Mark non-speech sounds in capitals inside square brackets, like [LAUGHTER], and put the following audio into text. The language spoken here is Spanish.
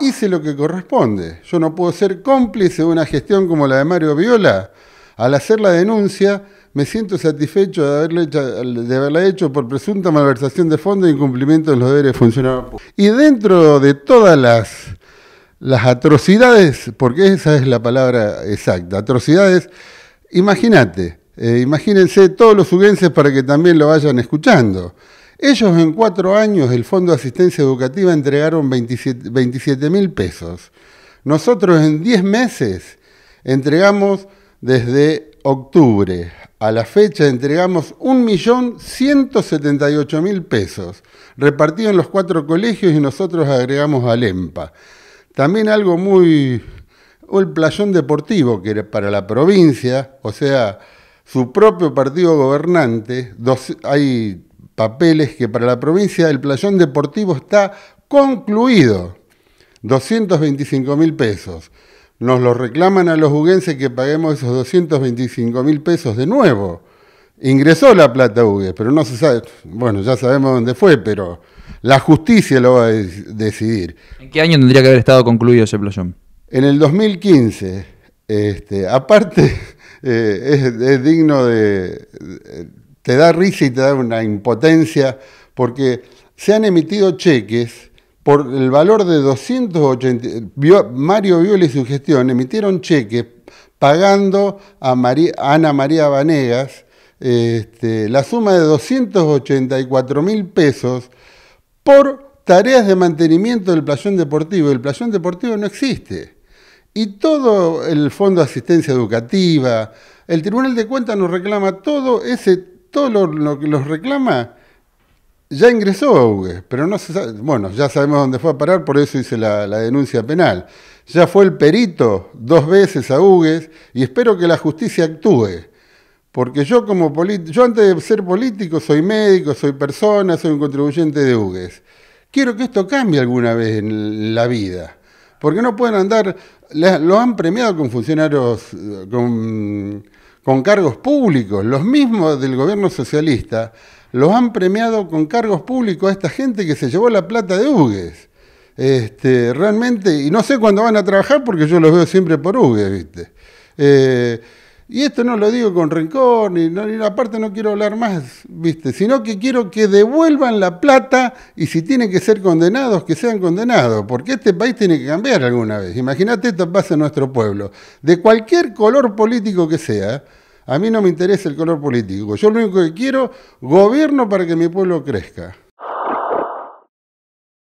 hice lo que corresponde. Yo no puedo ser cómplice de una gestión como la de Mario Viola. Al hacer la denuncia, me siento satisfecho de, hecho, haberla hecho por presunta malversación de fondos e incumplimiento de los deberes funcionarios. Y dentro de todas las, las atrocidades, porque esa es la palabra exacta, atrocidades, imagínate, eh, imagínense todos los uguenses para que también lo vayan escuchando. Ellos en cuatro años del Fondo de Asistencia Educativa entregaron 27 mil pesos. Nosotros en 10 meses entregamos desde octubre a la fecha entregamos 1.178.000 pesos, repartido en los cuatro colegios y nosotros agregamos al EMPA. También algo muy... el playón deportivo, que era para la provincia, o sea, su propio partido gobernante, dos, hay papeles que para la provincia el playón deportivo está concluido. 225 mil pesos. Nos lo reclaman a los juguenses que paguemos esos 225 mil pesos de nuevo. Ingresó la plata Hugues, pero no se sabe, bueno, ya sabemos dónde fue, pero la justicia lo va a decidir. ¿En qué año tendría que haber estado concluido ese playón? En el 2015. Este, aparte, [LAUGHS] eh, es, digno de te da risa y te da una impotencia, porque se han emitido cheques por el valor de 280... Mario Viola y su gestión emitieron cheques pagando a Ana María Vanegas este, la suma de 284 mil pesos por tareas de mantenimiento del playón deportivo. El playón deportivo no existe. Y todo el Fondo de Asistencia Educativa, el Tribunal de Cuentas nos reclama todo ese todo lo, que los reclama ya ingresó a UGES, pero no se sabe, bueno, ya sabemos dónde fue a parar, por eso hice la, denuncia penal. Ya fue el perito dos veces a UGES y espero que la justicia actúe. Porque yo como político, yo antes de ser político soy médico, soy persona, soy un contribuyente de UGES. Quiero que esto cambie alguna vez en la vida. Porque no pueden andar, lo han premiado con funcionarios, eh, con con cargos públicos. Los mismos del gobierno socialista los han premiado con cargos públicos a esta gente que se llevó la plata de Hugues. Este, realmente, y no sé cuándo van a trabajar porque yo los veo siempre por Hugues, ¿viste? Eh, y esto no lo digo con rencor, ni, ni, aparte no quiero hablar más, ¿viste? Sino que quiero que devuelvan la plata y si tienen que ser condenados, que sean condenados, porque este país tiene que cambiar alguna vez. Imagínate esto pasa en nuestro pueblo. De cualquier color político que sea, a mí no me interesa el color político. Yo lo único que quiero, gobierno para que mi pueblo crezca.